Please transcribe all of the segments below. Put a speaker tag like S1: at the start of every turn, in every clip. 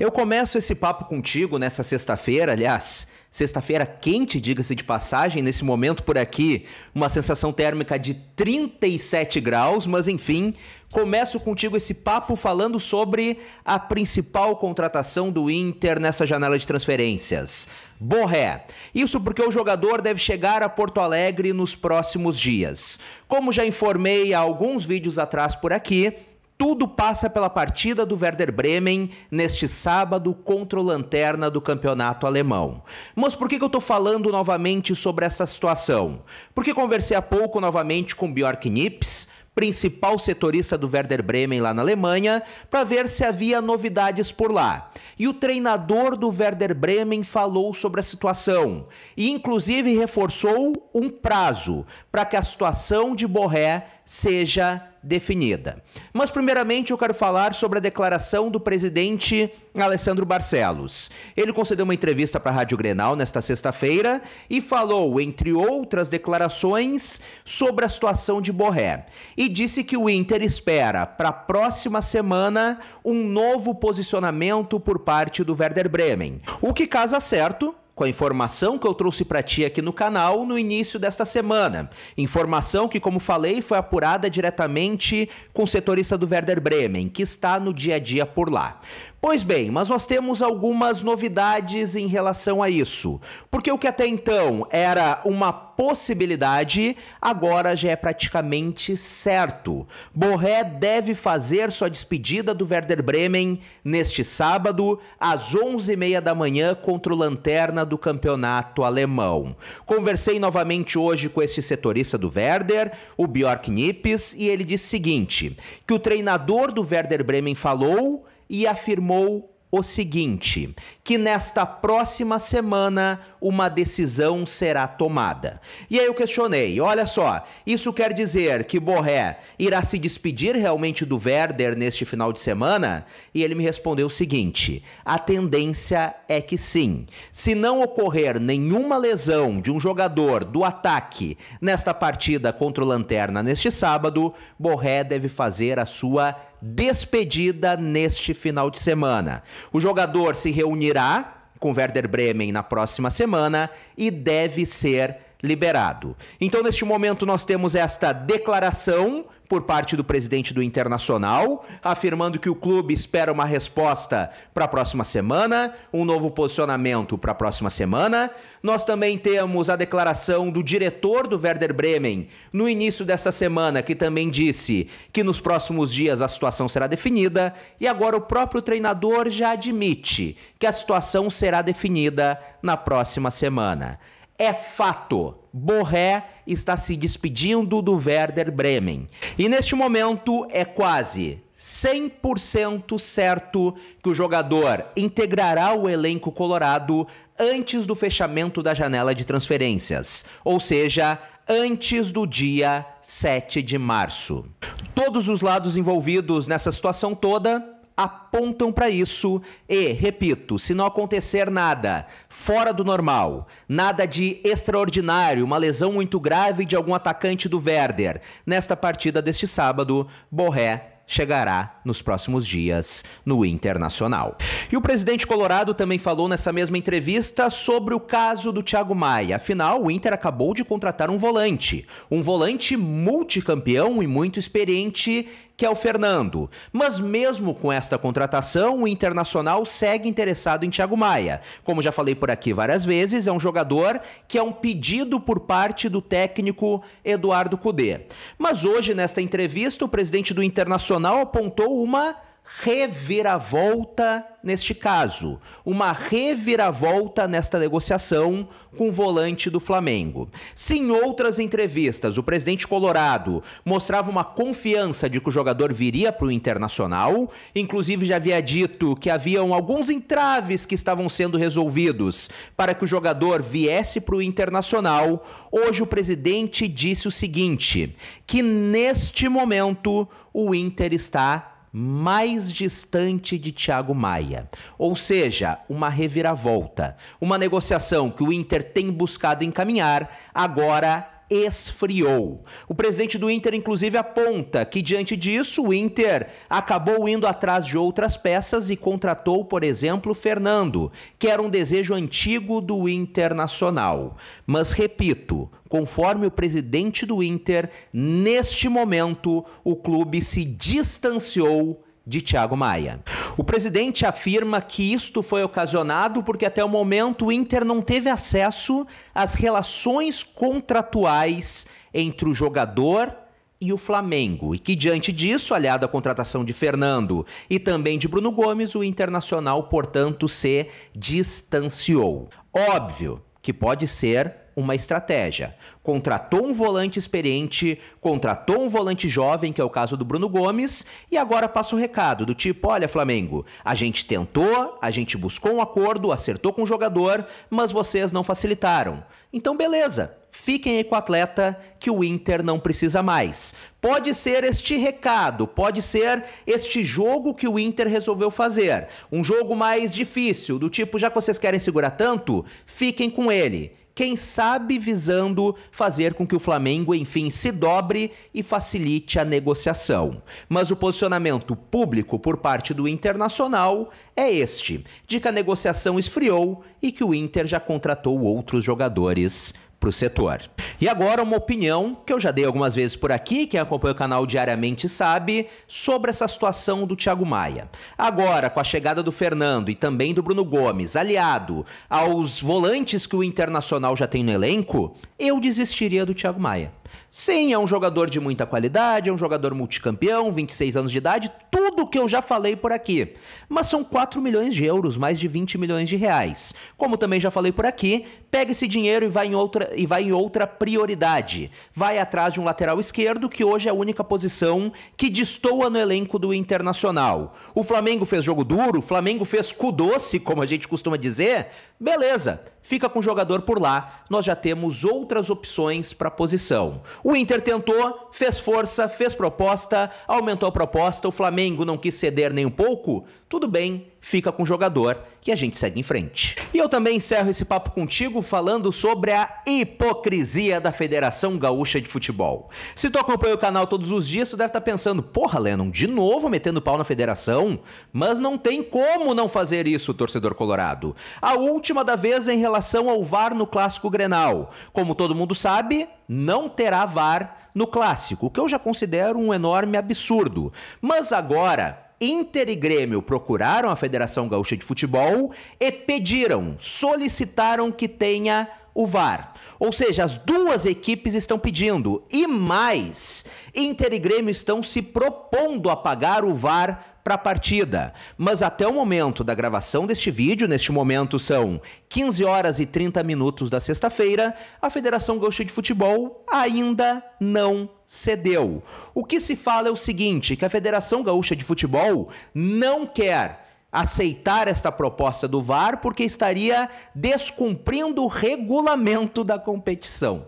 S1: Eu começo esse papo contigo nessa sexta-feira, aliás, sexta-feira quente, diga-se de passagem, nesse momento por aqui, uma sensação térmica de 37 graus, mas enfim, começo contigo esse papo falando sobre a principal contratação do Inter nessa janela de transferências. Borré. Isso porque o jogador deve chegar a Porto Alegre nos próximos dias. Como já informei há alguns vídeos atrás por aqui, tudo passa pela partida do Werder Bremen neste sábado contra o Lanterna do campeonato alemão. Mas por que, eu estou falando novamente sobre essa situação? Porque conversei há pouco novamente com Björk Nips, principal setorista do Werder Bremen lá na Alemanha, para ver se havia novidades por lá. E o treinador do Werder Bremen falou sobre a situação e, inclusive, reforçou um prazo para que a situação de Borré seja definida. Mas, primeiramente, eu quero falar sobre a declaração do presidente Alessandro Barcelos. Ele concedeu uma entrevista para a Rádio Grenal nesta sexta-feira e falou, entre outras declarações, sobre a situação de Borré e disse que o Inter espera para a próxima semana um novo posicionamento por parte do Werder Bremen, o que casa certo com a informação que eu trouxe para ti aqui no canal no início desta semana. Informação que, como falei, foi apurada diretamente com o setorista do Werder Bremen, que está no dia a dia por lá. Pois bem, mas nós temos algumas novidades em relação a isso. Porque o que até então era uma possibilidade, agora já é praticamente certo. Borré deve fazer sua despedida do Werder Bremen neste sábado, às 11h30 da manhã, contra o Lanterna do campeonato alemão. Conversei novamente hoje com este setorista do Werder, o Bjork Nippes, e ele disse o seguinte, que o treinador do Werder Bremen falou e afirmou o seguinte: que nesta próxima semana uma decisão será tomada. E aí eu questionei: olha só, isso quer dizer que Borré irá se despedir realmente do Werder neste final de semana? E ele me respondeu o seguinte: a tendência é que sim. Se não ocorrer nenhuma lesão de um jogador do ataque nesta partida contra o Lanterna neste sábado, Borré deve fazer a sua despedida neste final de semana. O jogador se reunirá com Werder Bremen na próxima semana e deve ser liberado. Então, neste momento, nós temos esta declaração por parte do presidente do Internacional, afirmando que o clube espera uma resposta para a próxima semana, um novo posicionamento para a próxima semana. Nós também temos a declaração do diretor do Werder Bremen no início desta semana, que também disse que nos próximos dias a situação será definida, e agora o próprio treinador já admite que a situação será definida na próxima semana. É fato Borré está se despedindo do Werder Bremen. E neste momento é quase 100% certo que o jogador integrará o elenco colorado antes do fechamento da janela de transferências, ou seja, antes do dia 7 de março. Todos os lados envolvidos nessa situação toda apontam para isso e, repito, se não acontecer nada fora do normal, nada de extraordinário, uma lesão muito grave de algum atacante do Werder, nesta partida deste sábado, Borré chegará nos próximos dias no Internacional. E o presidente colorado também falou nessa mesma entrevista sobre o caso do Thiago Maia. Afinal, o Inter acabou de contratar um volante, um volante multicampeão e muito experiente que é o Fernando. Mas mesmo com esta contratação, o Internacional segue interessado em Thiago Maia. Como já falei por aqui várias vezes, é um jogador que é um pedido por parte do técnico Eduardo Cudê. Mas hoje, nesta entrevista, o presidente do Internacional apontou uma reviravolta neste caso, uma reviravolta nesta negociação com o volante do Flamengo. Se em outras entrevistas o presidente colorado mostrava uma confiança de que o jogador viria para o Internacional, inclusive já havia dito que haviam alguns entraves que estavam sendo resolvidos para que o jogador viesse para o Internacional, hoje o presidente disse o seguinte, que neste momento o Inter está mais distante de Thiago Maia. Ou seja, uma reviravolta. Uma negociação que o Inter tem buscado encaminhar, agora esfriou. O presidente do Inter, inclusive, aponta que, diante disso, o Inter acabou indo atrás de outras peças e contratou, por exemplo, Fernando, que era um desejo antigo do Internacional. Mas, repito, conforme o presidente do Inter, neste momento, o clube se distanciou de Tiago Maia. O presidente afirma que isto foi ocasionado porque até o momento o Inter não teve acesso às relações contratuais entre o jogador e o Flamengo, e que diante disso, aliado à contratação de Fernando e também de Bruno Gomes, o Internacional, portanto, se distanciou. Óbvio que pode ser uma estratégia. Contratou um volante experiente, contratou um volante jovem, que é o caso do Bruno Gomes, e agora passa o um recado do tipo: olha, Flamengo, a gente tentou, a gente buscou um acordo, acertou com o jogador, mas vocês não facilitaram. Então, beleza, fiquem aí com o atleta que o Inter não precisa mais. Pode ser este recado, pode ser este jogo que o Inter resolveu fazer. Um jogo mais difícil, do tipo, já que vocês querem segurar tanto, fiquem com ele quem sabe visando fazer com que o Flamengo, enfim, se dobre e facilite a negociação. Mas o posicionamento público por parte do Internacional é este: de que a negociação esfriou e que o Inter já contratou outros jogadores para o setor. E agora uma opinião que eu já dei algumas vezes por aqui, quem acompanha o canal diariamente sabe, sobre essa situação do Thiago Maia. Agora, com a chegada do Fernando e também do Bruno Gomes, aliado aos volantes que o Internacional já tem no elenco, eu desistiria do Thiago Maia. Sim, é um jogador de muita qualidade, é um jogador multicampeão, 26 anos de idade, tudo que eu já falei por aqui. Mas são 4 milhões de euros, mais de 20 milhões de reais. Como também já falei por aqui, pega esse dinheiro e vai em outra, e vai em outra prioridade. Vai atrás de um lateral esquerdo, que hoje é a única posição que destoa no elenco do Internacional. O Flamengo fez jogo duro, o Flamengo fez cu doce, como a gente costuma dizer. Beleza, fica com o jogador por lá, nós já temos outras opções para a posição. O Inter tentou, fez força, fez proposta, aumentou a proposta, o Flamengo não quis ceder nem um pouco, tudo bem, fica com o jogador e a gente segue em frente. E eu também encerro esse papo contigo falando sobre a hipocrisia da Federação Gaúcha de Futebol. Se tu acompanha o canal todos os dias, tu deve estar tá pensando, porra, Lennon, de novo metendo pau na federação? Mas não tem como não fazer isso, torcedor colorado. A última da vez em relação ao VAR no Clássico Grenal. Como todo mundo sabe, não terá VAR no Clássico, o que eu já considero um enorme absurdo. Mas agora Inter e Grêmio procuraram a Federação Gaúcha de Futebol e pediram, solicitaram que tenha o VAR. Ou seja, as duas equipes estão pedindo e mais, Inter e Grêmio estão se propondo a pagar o VAR para a partida. Mas até o momento da gravação deste vídeo, neste momento são 15 horas e 30 minutos da sexta-feira, a Federação Gaúcha de Futebol ainda não cedeu. O que se fala é o seguinte, que a Federação Gaúcha de Futebol não quer aceitar esta proposta do VAR porque estaria descumprindo o regulamento da competição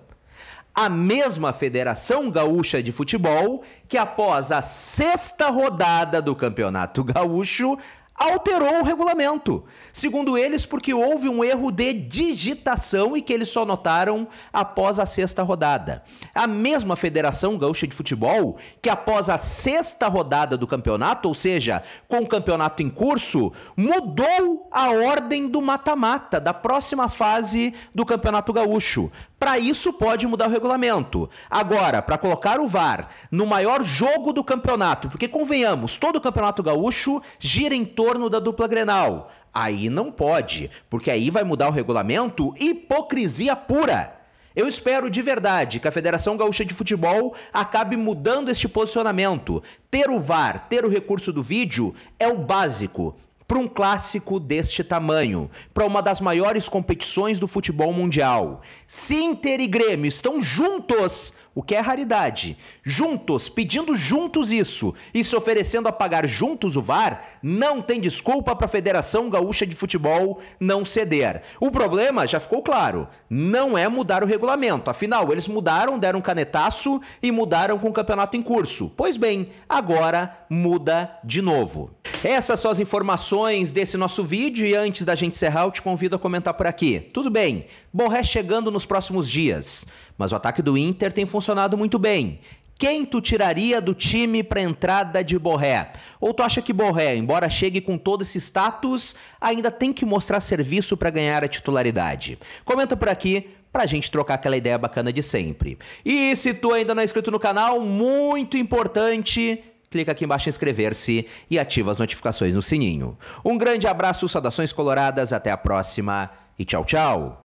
S1: a mesma Federação Gaúcha de Futebol que, após a sexta rodada do Campeonato Gaúcho, alterou o regulamento. Segundo eles, porque houve um erro de digitação e que eles só notaram após a sexta rodada. A mesma Federação Gaúcha de Futebol, que após a sexta rodada do campeonato, ou seja, com o campeonato em curso, mudou a ordem do mata-mata da próxima fase do Campeonato Gaúcho, para isso pode mudar o regulamento. Agora, para colocar o VAR no maior jogo do campeonato, porque convenhamos, todo o campeonato gaúcho gira em torno da dupla Grenal. Aí não pode, porque aí vai mudar o regulamento, hipocrisia pura. Eu espero de verdade que a Federação Gaúcha de Futebol acabe mudando este posicionamento. Ter o VAR, ter o recurso do vídeo é o básico para um clássico deste tamanho, para uma das maiores competições do futebol mundial. Se Inter e Grêmio estão juntos, o que é raridade, juntos, pedindo juntos isso e se oferecendo a pagar juntos o VAR, não tem desculpa para a Federação Gaúcha de Futebol não ceder. O problema já ficou claro, não é mudar o regulamento, afinal, eles mudaram, deram um canetaço e mudaram com o campeonato em curso. Pois bem, agora muda de novo. Essas são as informações desse nosso vídeo e antes da gente encerrar, eu te convido a comentar por aqui. Tudo bem, Borré chegando nos próximos dias, mas o ataque do Inter tem funcionado muito bem. Quem tu tiraria do time para entrada de Borré? Ou tu acha que Borré, embora chegue com todo esse status, ainda tem que mostrar serviço para ganhar a titularidade? Comenta por aqui pra gente trocar aquela ideia bacana de sempre. E se tu ainda não é inscrito no canal, muito importante, clica aqui embaixo em inscrever-se e ativa as notificações no sininho. Um grande abraço, saudações coloradas, até a próxima e tchau, tchau!